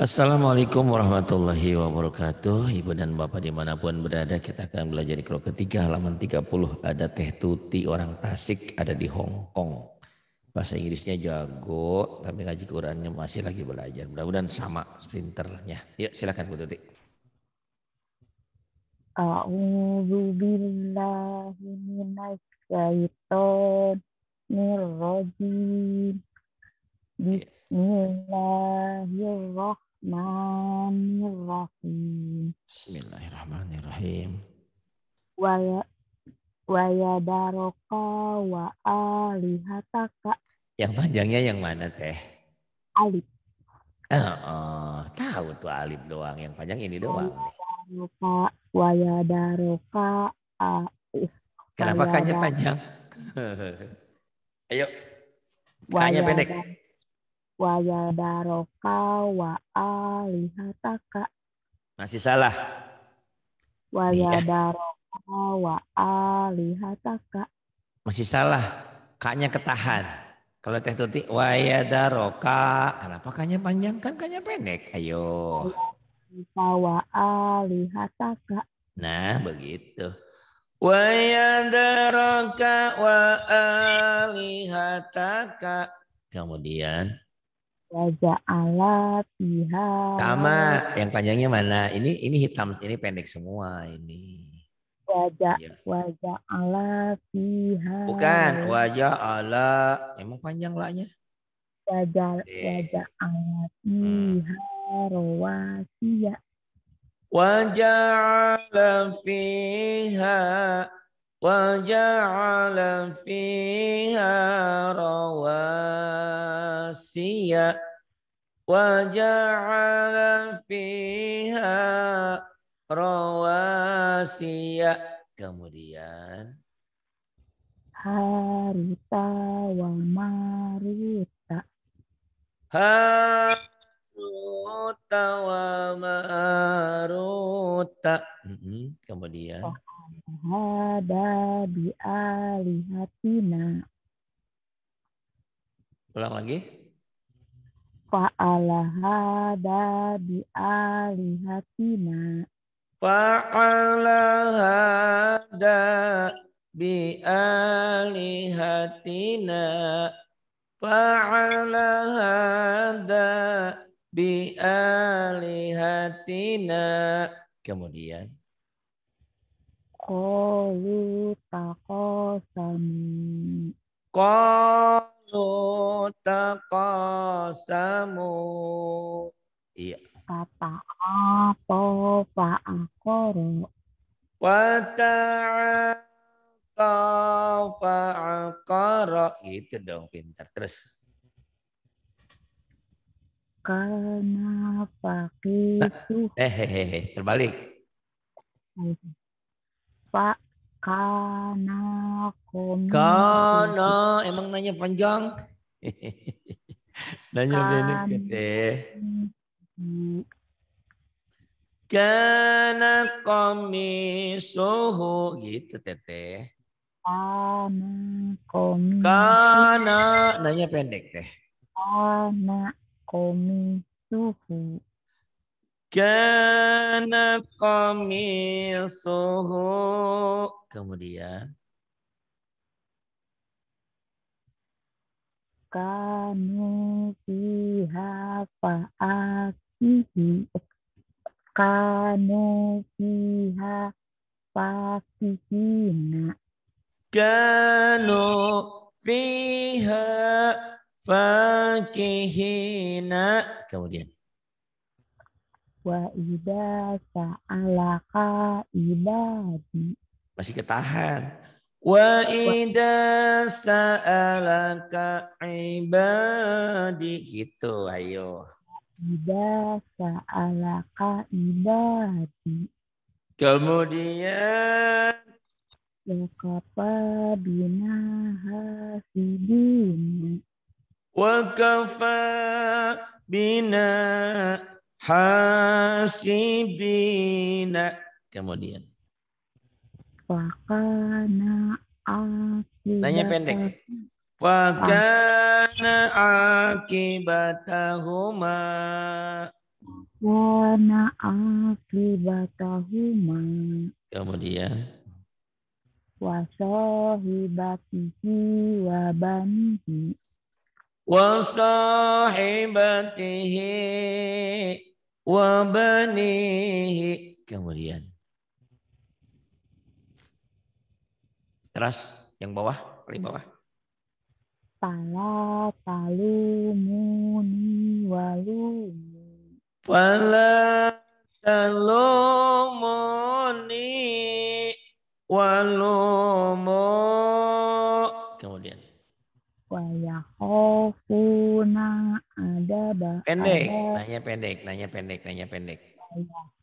Assalamualaikum warahmatullahi wabarakatuh Ibu dan Bapak dimanapun berada kita akan belajar di kru ketiga halaman 30 Ada teh tuti orang Tasik ada di Hong Kong Bahasa Inggrisnya jago tapi ngaji Qurannya masih lagi belajar Mudah-mudahan sama sprinternya Yuk silakan Bu Tuti iya. Bismillahirrahmanirrahim Bismillahirrahmanirrahim. Bismillahirrahmanirrahim. Waya wayadaroka wa alihataka. Yang panjangnya yang mana teh? Alif. Oh, oh, tahu tuh alif doang. Yang panjang ini doang. Wayadaroka daroka a eh, Kenapa kanya panjang? Ayo. Kanya pendek wa yadaroka wa alihataka. Masih salah. Wa yadaroka iya. wa alihataka. Masih salah. Kaknya ketahan. Kalau Teh Tuti wa yadaroka. Kenapa kaknya panjang kan kaknya pendek? Ayo. Wa alihataka. Nah, begitu. Wa yadaroka wa alihataka. Kemudian alat pihak. Sama, yang panjangnya mana? Ini ini hitam, ini pendek semua ini. Wajah ya. wajah Allah fiha. Bukan wajah Allah. Emang panjang lahnya? Wajah eh. wajah Allah fiha hmm. Wajah Wajah fiha wajah fiha rawasiya. رواسي وجعل فيها رواسي kemudian harita wa marita haruta wa maruta kemudian hada bi alihatina ulang lagi Fa'ala hada bi alihatina. Fa'ala hada bi alihatina. Fa'ala hada bi alihatina. Kemudian. Kolu takosamu. Kolu taqasamu. Iya. Kata apa pak akoro. Wa apa fa akoro. Gitu dong pintar. Terus. Kenapa nah, gitu? Eh, hehehe, eh, terbalik. Pak Kan gitu, Kana komi. Kana emang nanya panjang? nanya pendek gede. Kana komi suhu gitu teteh. Kana komi. Kana nanya pendek teh. Kana komi suhu. Kana komi suhu kemudian kamu siapa aku kamu siapa aku kamu fiha fakihina kemudian wa ida sa'alaka ibadi masih ketahan. Wa ida sa'alaka ibadi gitu ayo. ida sa'alaka ibadi. Kemudian Wakafa bina hasibin. Wakafa bina hasibina. Kemudian. Wakana akibat. Nanya pendek. Wakana akibatahuma. Wana akibatahuma. Kemudian. Wasohibatihi wabanihi. Wasohibatihi wabanihi. Kemudian. Terus yang bawah, paling bawah. Pala talumuni walumi. Pala talumuni walumu. Kemudian. hofuna ada bah. Pendek, nanya pendek, nanya pendek, nanya pendek.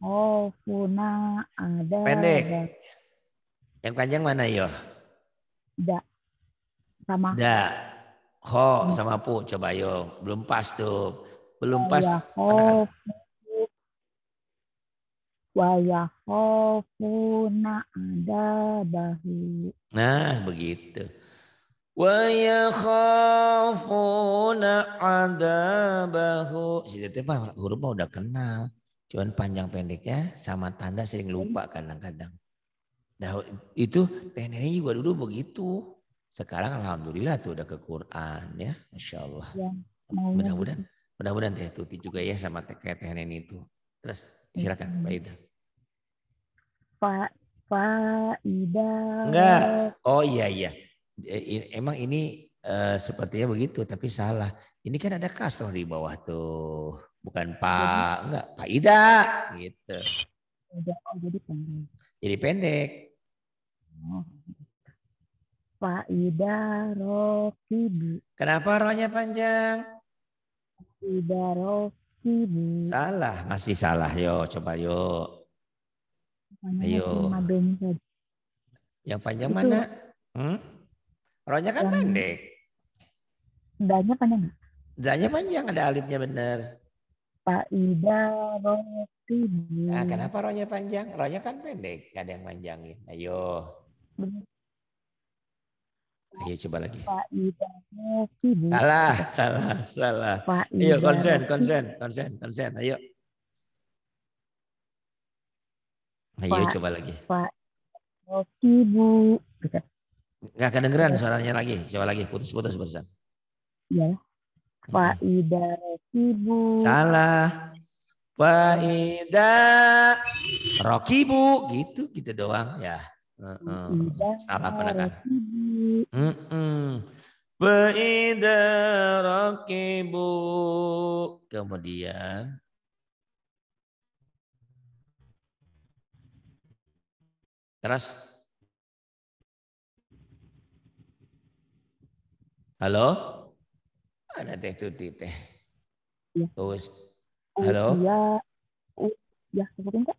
hofuna ada. Pendek. Yang panjang mana yo? Da. Sama. Da. Ho sama pu coba yo. Belum pas tuh. Belum pas. ho ada bahu Nah, begitu. ada bahu Si teteh mah huruf mah udah kenal. Cuman panjang pendeknya sama tanda sering lupa iya. kadang-kadang. Nah itu tekniknya juga dulu begitu. Sekarang alhamdulillah tuh udah ke Quran ya, masya Allah. Ya, ya. mudah-mudahan, mudah-mudahan teh Tuti juga ya sama TK teh itu. Terus ya. silakan Pak Ida. Pak Ida Enggak. Oh iya iya. Eh, emang ini uh, sepertinya begitu tapi salah. Ini kan ada kasroh di bawah tuh. Bukan Pak, enggak Pak Ida gitu. oh, jadi pendek. Faida rokibu. Kenapa rohnya panjang? Faida rokibu. Salah, masih salah. Yo, coba yo. Ayo. Yang panjang Itu. mana? Hmm? Rohnya kan yang... pendek. Danya panjang. Danya panjang ada alifnya benar. Faida roti. Nah, kenapa rohnya panjang? Rohnya kan pendek, gak ada yang panjangin. Ayo. Ayo coba lagi. Faida roti. Salah, salah, salah. Faida Ayo konsen, konsen, konsen, konsen. Ayo. Ayo coba lagi. Pak Rocky Bu. Gak kedengeran suaranya lagi. Coba lagi putus-putus barusan. Iya. Faida rokibu. Salah. Faida rokibu. Gitu, gitu doang ya. Salah penekan. Uh Faida rokibu. Kemudian. Terus. Halo? Mana teh tuti teh? Ya. Terus. Oh, Halo? Iya. Ya, sebutin Kak.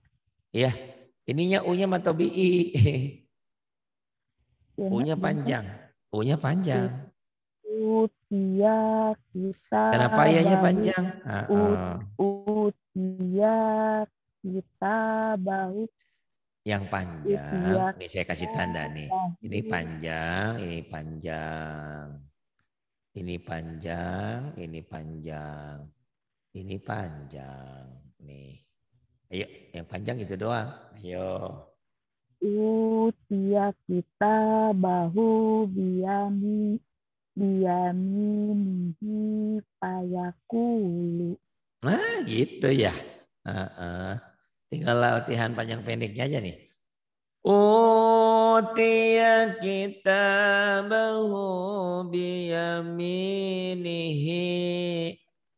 Iya. Ininya U-nya bi I. Iya, U-nya panjang. U-nya panjang. Utia kita. Kenapa nya panjang? Ah, ah. Utia kita bau Yang panjang. Iya. ini saya kasih tanda nih. Iya, ini panjang, ini panjang. Ini panjang, ini panjang, ini panjang. Nih. Ayo, yang panjang itu doang. Ayo. Utia kita bahu biami biami di payakulu. Nah, gitu ya. Uh -uh. Tinggal latihan panjang pendeknya aja nih. أوتي كتابه بيمينه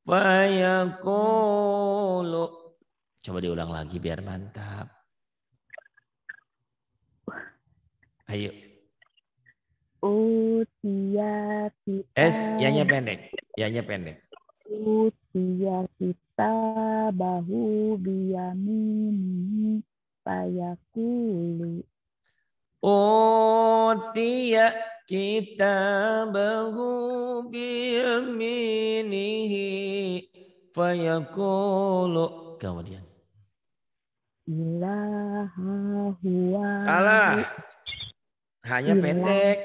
فيقول Coba diulang lagi biar mantap. Ayo. Utia kita. S, yanya pendek. Yanya pendek. Utia kita bahu biyamini فيقول أوتي كتابه biyaminihi فيقول kemudian Ilaha Salah. Hanya Ilah. pendek.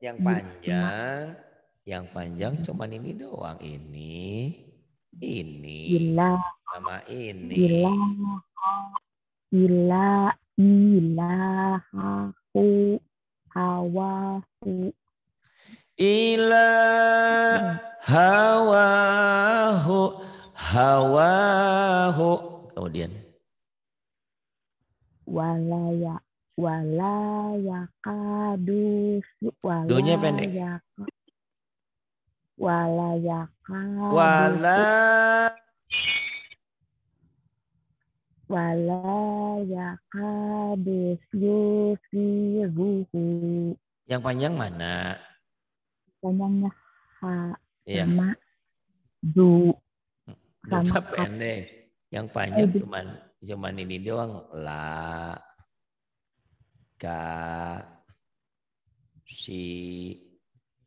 Yang iya. panjang, yang panjang cuman ini doang. Ini, ini, Ilah. sama ini. Ilah ila ilahahu hawahu ila hawahu hawahu kemudian walaya walaya kadu walaya pendek walaya kadu walaya wala yakadus yusriruhu. Yang panjang mana? Panjangnya ha ya. sama du. Hmm, sama pendek. Yang panjang Aduh. cuman cuman ini doang la ka si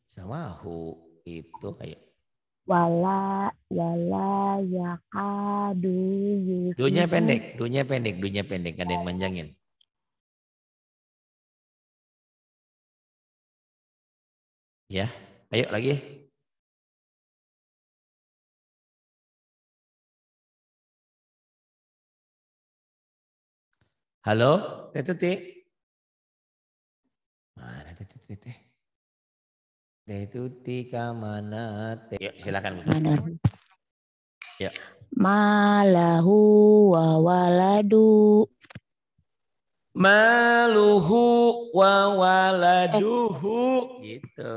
sama hu itu kayak wala yala ya kadu Dunya pendek, dunya pendek, dunya pendek. Ada yang manjangin. Ya, ayo lagi. Halo, Teh Tuti. Mana Teh Tuti? Yaitu tika manat. Ya, silakan. Manat. Ya. Malahu wa waladu. Maluhu wa waladuhu. Eh. Gitu.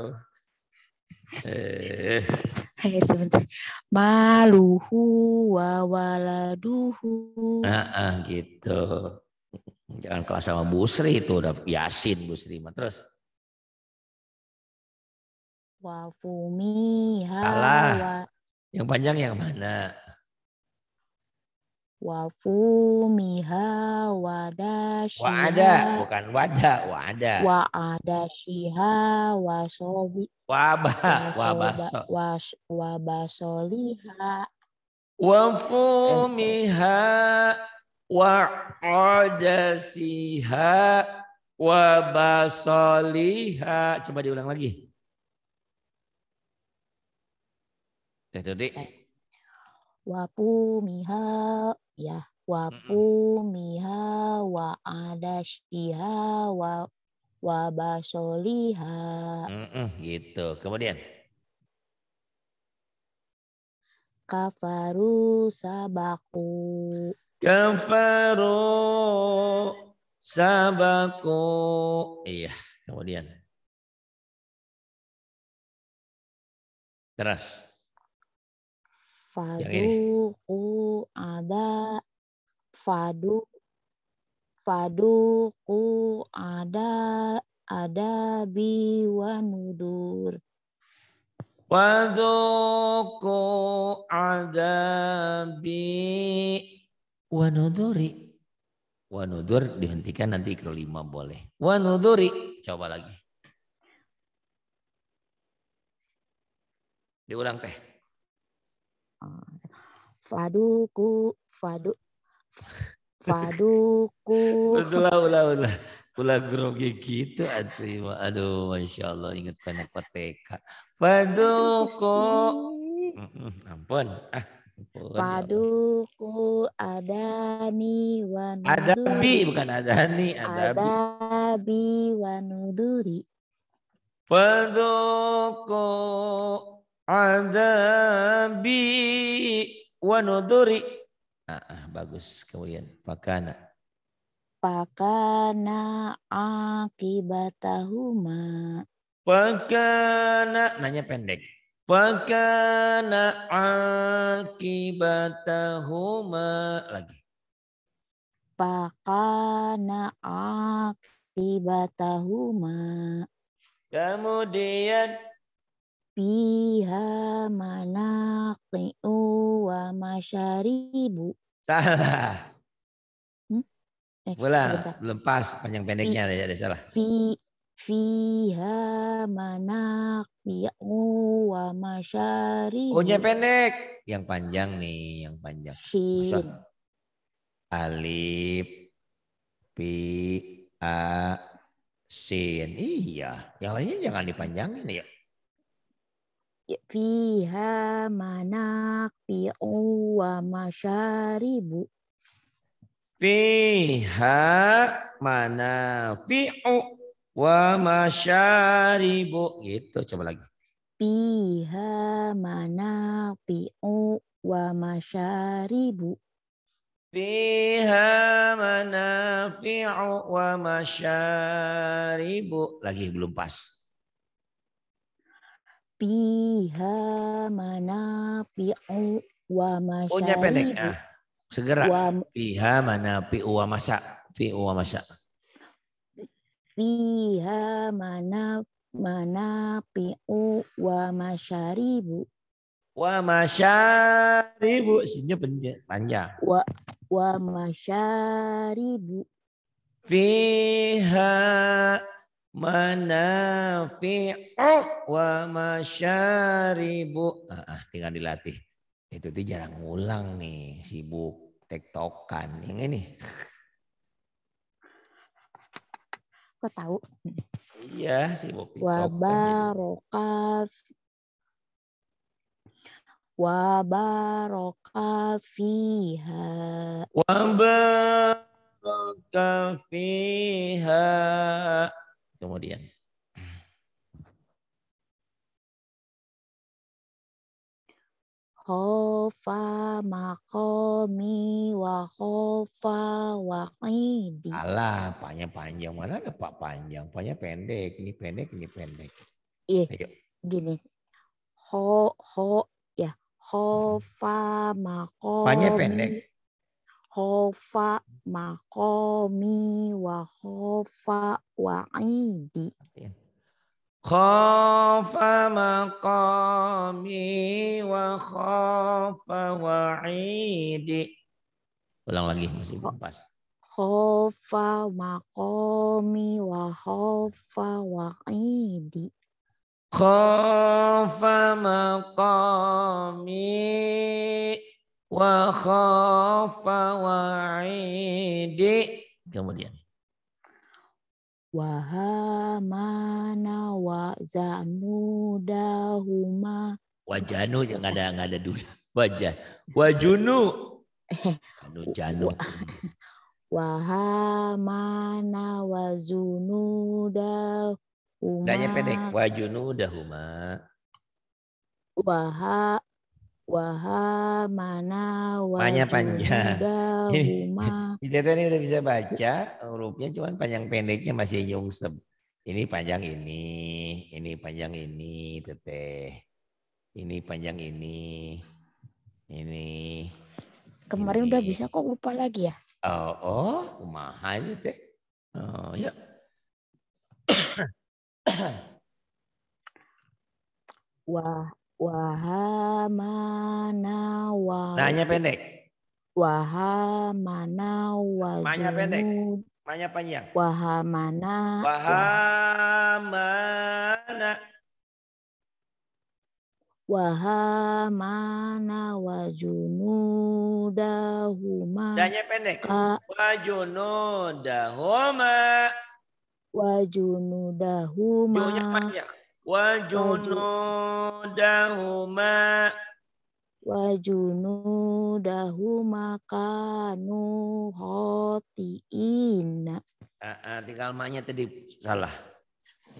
Eh. Oke, sebentar. Maluhu wa waladuhu. Ah, ah, gitu. Jangan kelas sama Busri itu udah Yasin Busri mah terus. Wafumi Salah. Wa... Yang panjang yang mana? Wa fumiha Wada Wa ada, bukan wada, wa ada. Wa adashiha wa sobi. Waba, wabaso. Wabasoliha. Wa ha wa adasiha wa liha. Coba diulang lagi. Teh Jadi eh. wapu miha ya wapu miha wa ada shiha wa wa basoliha. gitu. Kemudian kafaru sabaku. Kafaru sabaku. Iya, kemudian. Terus faduku ada fadu faduku ada ada biwanudur. ada bi wanuduri. Wanudur dihentikan nanti kalau lima boleh. Wanuduri coba lagi. Diulang teh. Faduku, fadu, faduku. Ulah, ulah, ulah. Ulah grogi gitu Aduh, Aduh, Masya Allah. Ingat anak TK. Faduku. Ampun. Ah. Paduku ya adani ada bi bukan ada bi. ada bi wanuduri. Paduku adabi wa nuduri. Ah, ah, bagus. Kemudian fakana. Fakana akibatahuma. Fakana. Nanya pendek. Fakana akibatahuma. Lagi. Fakana akibatahuma. Kemudian pihak manaqi'u wa masyaribu. Salah. Hmm? Eh, Bola, belum pas panjang pendeknya fi, ada salah. Fi fiha manaqi'u wa masyaribu. Ohnya pendek, yang panjang nih, yang panjang. Masuk. Alif pi a sin. Iya, yang lainnya jangan dipanjangin ya fiha mana wa masyaribu fiha manafi'u wa masyaribu gitu coba lagi fiha manafi'u wa masyaribu fiha mana wa masyaribu lagi belum pas Fiha manafi'u wa oh, masyaribu. Punya ah, pendek. ya. segera. Wa, Fiha manafi'u wa masa. Fi'u wa masa. Fiha mana piu wa masyaribu. Wa masyaribu. Sinnya panjang. Wa, wa masyaribu. Fiha manafi'u wa masyaribu. Ah, ah, tinggal dilatih. Itu tuh jarang ngulang nih, sibuk tektokan. Yang ini. Kok tahu? Iya, sibuk tektokan. Wabarokat wa baraka fiha kemudian. khofa makomi wa khofa waqidi. Alah, panjang panjang. Mana ada pak panjang? Panjang pendek. Ini pendek, ini pendek. Iya. Ayo. Gini. Ho, ho, ya. Hmm. Khofa makomi. Panjang pendek khofa makomi wa khofa wa'idi. Khofa makomi wa khofa wa'idi. Ulang lagi masih belum pas. Khofa makomi wa khofa wa'idi. Khofa makomi wa khafa wa'idi kemudian wa hamana wa zanudahuma wajanu yang ada nggak ada duda wajah wajunu anu janu wa hamana wa zunudahuma Danya pendek wajunu dahuma wa Wahamana mana Panjang panjang. Kita ini udah bisa baca hurufnya cuman panjang pendeknya masih jungsep. Ini panjang ini, ini panjang ini, teteh. Ini panjang ini, ini. Kemarin ini. udah bisa kok lupa lagi ya? Oh, oh, kumaha itu teh. Oh, ya. Wah, Wahamana wa. Nanya pendek. Wahamana wa. pendek. Manya panjang. Wahamana. Wahamana. Wahamana wa junudahuma. pendek. Wa junudahuma. Wa junudahuma. panjang wajunudahuma wajunudahuma kanu hotiina uh, ah, uh, ah, tinggal maknya tadi salah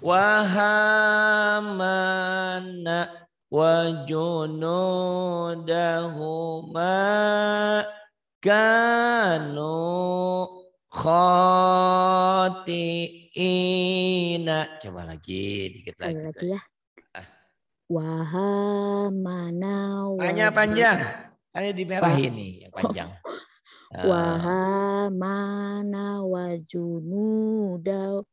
wahamana wajunudahuma kanu khati'in ina coba lagi dikit lagi, lagi ya ah. wahamana hanya panjang ada di merah ini yang panjang oh. Ah. wahamana wajunuda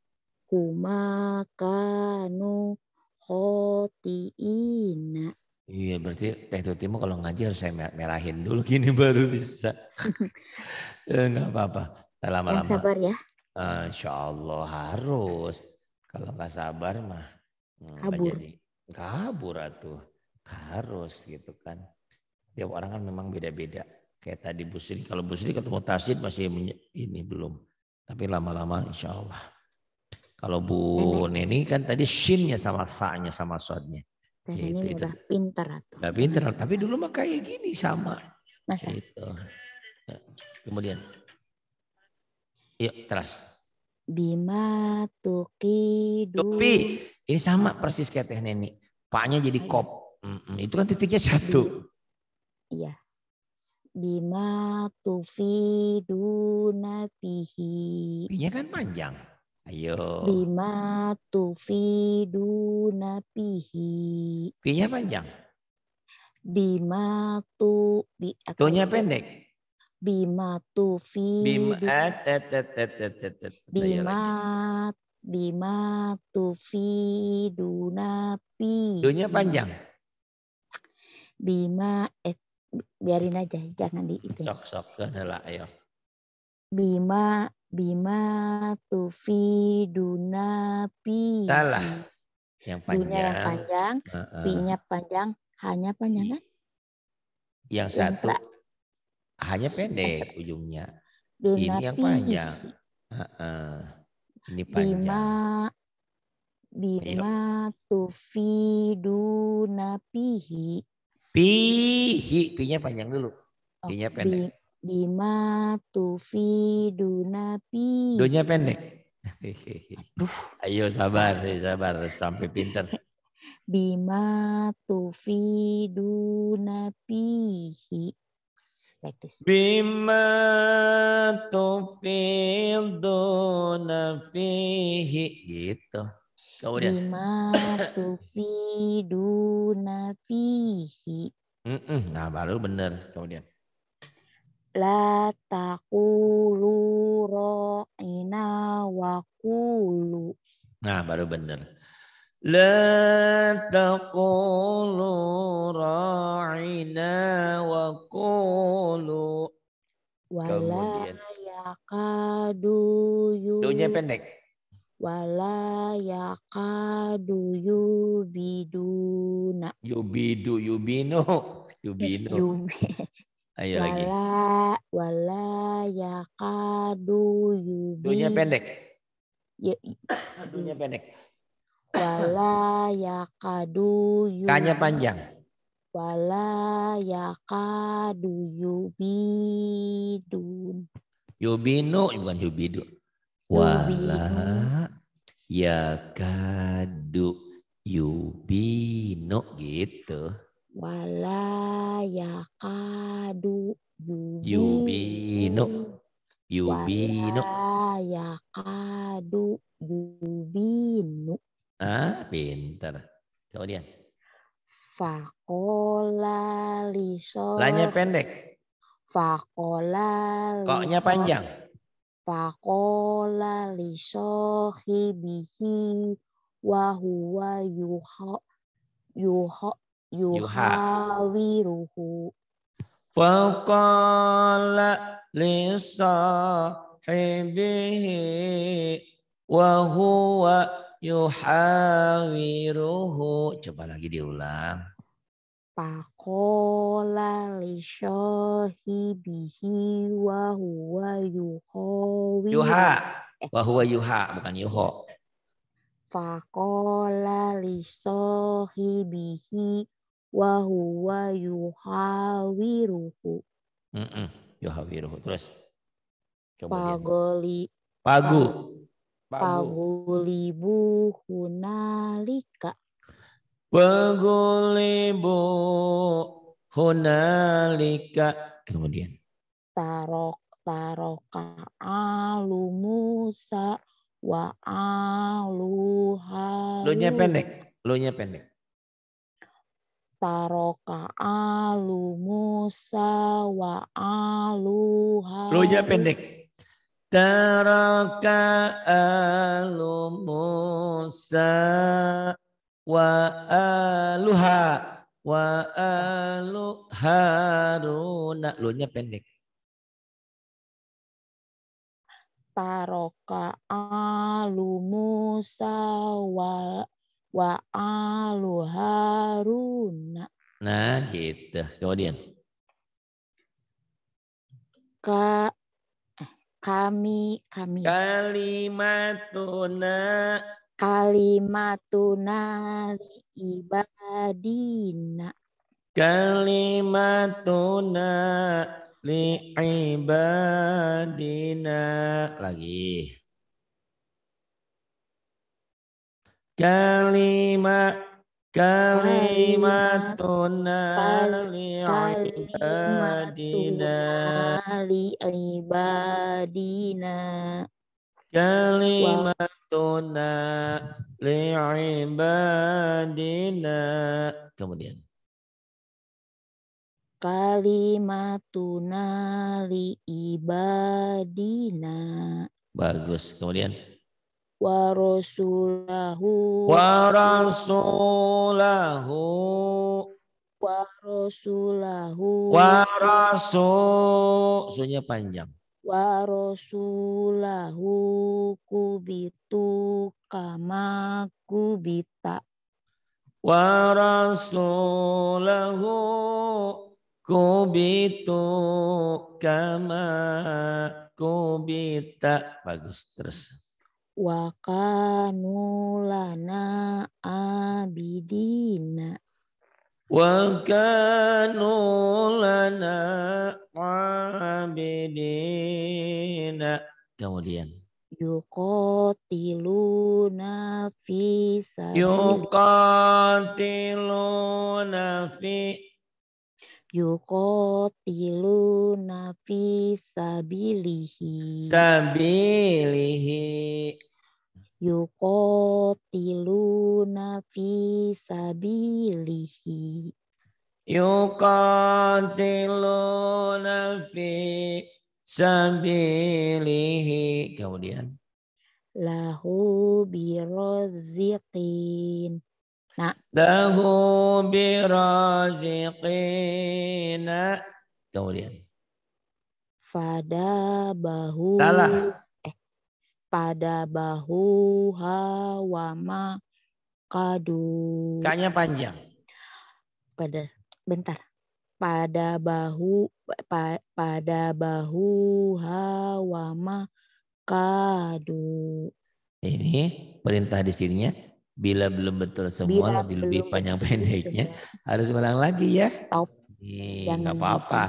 kumakanu hoti ina Iya berarti Teh Tutimu kalau ngaji harus saya merahin dulu gini baru bisa. Enggak eh, apa-apa. Lama-lama. Yang sabar ya. Eh, insya Allah harus. Kalau nggak sabar mah hmm, kabur. jadi kabur atuh. Harus gitu kan. Tiap orang kan memang beda-beda. Kayak tadi Bu Sri, kalau Bu Sri ketemu Tasid masih ini belum. Tapi lama-lama insya Allah. Kalau Bu Neni kan tadi shinnya sama sa-nya sama sodnya. Dan itu, itu. udah pinter atau? Udah pinter, tapi dulu mah kayak gini sama. Masa? Gitu. Kemudian. Yuk, terus. Bima tuki dupi. Ini sama persis kayak Teh Neni. Paknya jadi ah, iya. kop. Mm-mm. Itu kan titiknya satu. Iya. Bima tufi dunapihi. Pinya kan panjang. Ayo. Bima tufi dunapihi. Pinya panjang. Bima tu bi, Tunya pendek. Bima tufi. Bima Bima eh, iya bima tufi dunapi. Dunia panjang. Bima et eh, biarin aja jangan di itu. Sok sok lah ayo. Bima bima tufi dunapi. Salah. Yang panjang. Dunia yang panjang, uh -uh. pinya panjang, hanya panjang iya. kan? Yang satu. Yang hanya pendek ujungnya. Dunapi. Ini yang panjang. Uh, uh. Ini panjang. Bima Bima tufi dunapihi. Pihi, pinya panjang dulu. Pinya oh, pendek. Bima tufi dunapi. Dunya pendek. Ayo sabar, eh, sabar sampai pinter. Bima tufi dunapihi like this. Bima tufiduna fihi. Gitu. Kemudian. Bima tufiduna fihi. Mm -mm. Nah baru benar. Kemudian. La takulu ro'ina wa kulu. Nah baru benar. لا تقولوا wa وقولوا Wala yakadu Dunya pendek. Wala yakadu yubiduna. Yubidu, yubino yubino Ayo wala, lagi. Wala yakadu yubidu Dunya pendek. Ya, Dunya pendek. Wala yakadu yubidu Kanya panjang wala yakadu yubidun. Yubinu bukan yubidu. Wala yakadu yubinu gitu. Wala yakadu yubinu. Yubinu. Wala du yubinu. Ah, pintar. dia. Fakola liso. Lanya pendek. Fakola. Koknya panjang. Fakola liso hibihi wahua yuho yuho yuhawiruhu. Fakola liso hibihi wahua yuhawiruhu. Coba lagi diulang. Fakola li syahibihi wa huwa yuhawi. Yuha. Wa huwa yuha, bukan yuho. Fakola li syahibihi wa huwa yuhawiruhu. Mm -mm. Yuhawiruhu. Terus. Pagoli. Pagu. Pagu. Pagulibu hunalika. Wagulibu hunalika. Kemudian. Tarok taroka alu Musa wa alu Harun. Lunya pendek. Lunya pendek. Taroka alu Musa wa alu Harun. Lunya pendek. Taraka alu Musa wa aluha wa alu haruna lunya pendek taroka alu Musa wa wa alu haruna nah gitu kemudian ka kami kami kalimatuna Kalimatuna ibadina. Kalimatuna li ibadina lagi. Kalimat kalimatuna li ibadina li ibadina kalimat aituna ibadina Kemudian. Kalimatuna ibadina Bagus. Kemudian. wa rasulahu wa rasul Sunya panjang wa rasulahu kubitu kama kubita wa rasulahu kubitu kama kubita bagus terus wa abidina وكانوا لنا عابدين kemudian yuqatiluna fi yuqatiluna fi yuqatiluna fi sabilihi sabilihi yuqatiluna fi sabilihi yuqatiluna fi sabilihi kemudian lahu birazziqin, nah lahu biraziqin nah. kemudian fada bahu salah pada bahu hawama kadu. Kayaknya panjang. Pada bentar. Pada bahu pa, pada bahu hawama kadu. Ini perintah di sininya bila belum betul semua bila lebih lebih panjang pendeknya semua. harus ulang lagi ya. Stop. Nih, nggak apa-apa.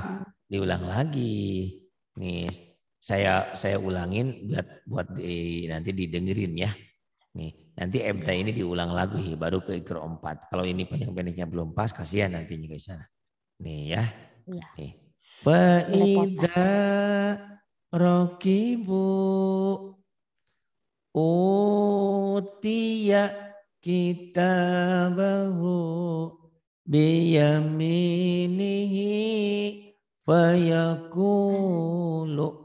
Diulang lagi. Nih, saya saya ulangin buat buat di, nanti didengerin ya. Nih, nanti MT iya. ini diulang lagi baru ke ikro 4. Kalau ini panjang pendeknya belum pas kasihan nantinya ke sana. Nih ya. Iya. Nih. Faida rokibu utia kita bahu biyaminihi fayakulu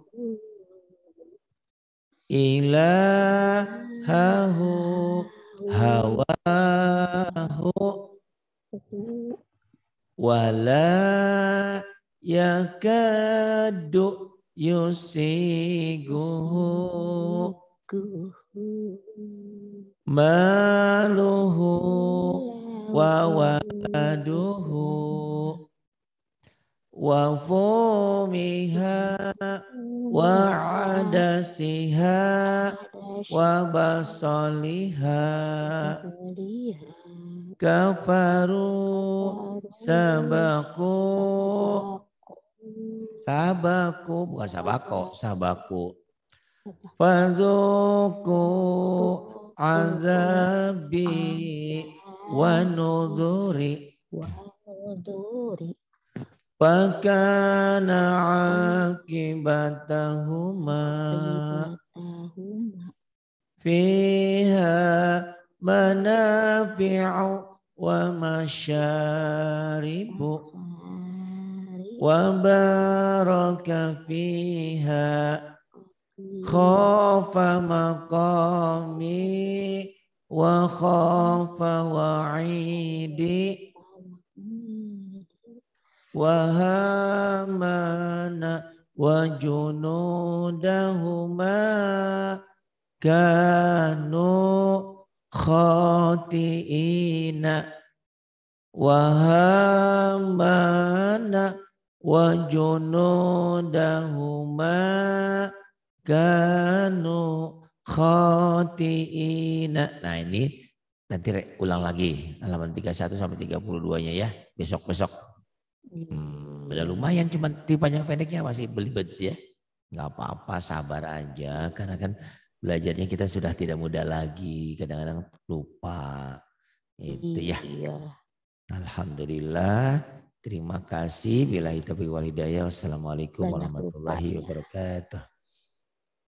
ilahahu hawahu wala yakadu yusiguhu maluhu wawaduhu وفومها وعدسها وبصلها kafaru sabaku sabaku bukan sabako sabaku fadzuku azabi wa nuduri wa nuduri Fakana akibatahuma Fiha manafi'u wa masyaribu Wa baraka fiha Khafa maqami Wa khafa wa'idi وهامان وجنودهما كانوا خاطئين وهامان وجنودهما كانوا خاطئين nah ini nanti ulang lagi halaman 31 sampai 32 nya ya besok-besok Hmm, udah lumayan cuman di pendeknya masih belibet ya. Nggak apa-apa sabar aja karena kan belajarnya kita sudah tidak muda lagi. Kadang-kadang lupa. Itu ya. Iya. Alhamdulillah. Terima kasih. Bila itu wal hidayah. Wassalamualaikum warahmatullahi wabarakatuh.